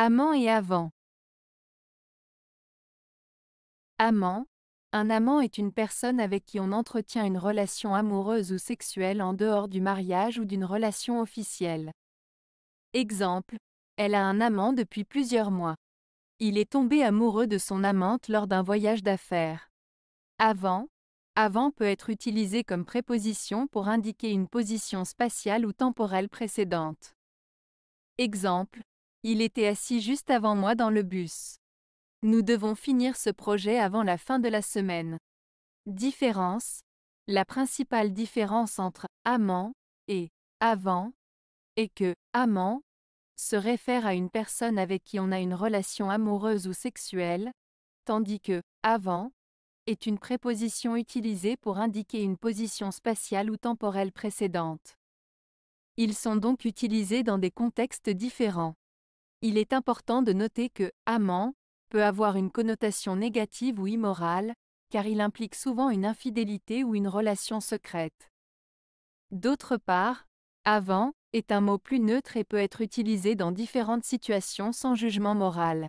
Amant et avant. Amant. Un amant est une personne avec qui on entretient une relation amoureuse ou sexuelle en dehors du mariage ou d'une relation officielle. Exemple. Elle a un amant depuis plusieurs mois. Il est tombé amoureux de son amante lors d'un voyage d'affaires. Avant. Avant peut être utilisé comme préposition pour indiquer une position spatiale ou temporelle précédente. Exemple. Il était assis juste avant moi dans le bus. Nous devons finir ce projet avant la fin de la semaine. Différence La principale différence entre amant et avant est que amant se réfère à une personne avec qui on a une relation amoureuse ou sexuelle, tandis que avant est une préposition utilisée pour indiquer une position spatiale ou temporelle précédente. Ils sont donc utilisés dans des contextes différents. Il est important de noter que amant peut avoir une connotation négative ou immorale, car il implique souvent une infidélité ou une relation secrète. D'autre part, avant est un mot plus neutre et peut être utilisé dans différentes situations sans jugement moral.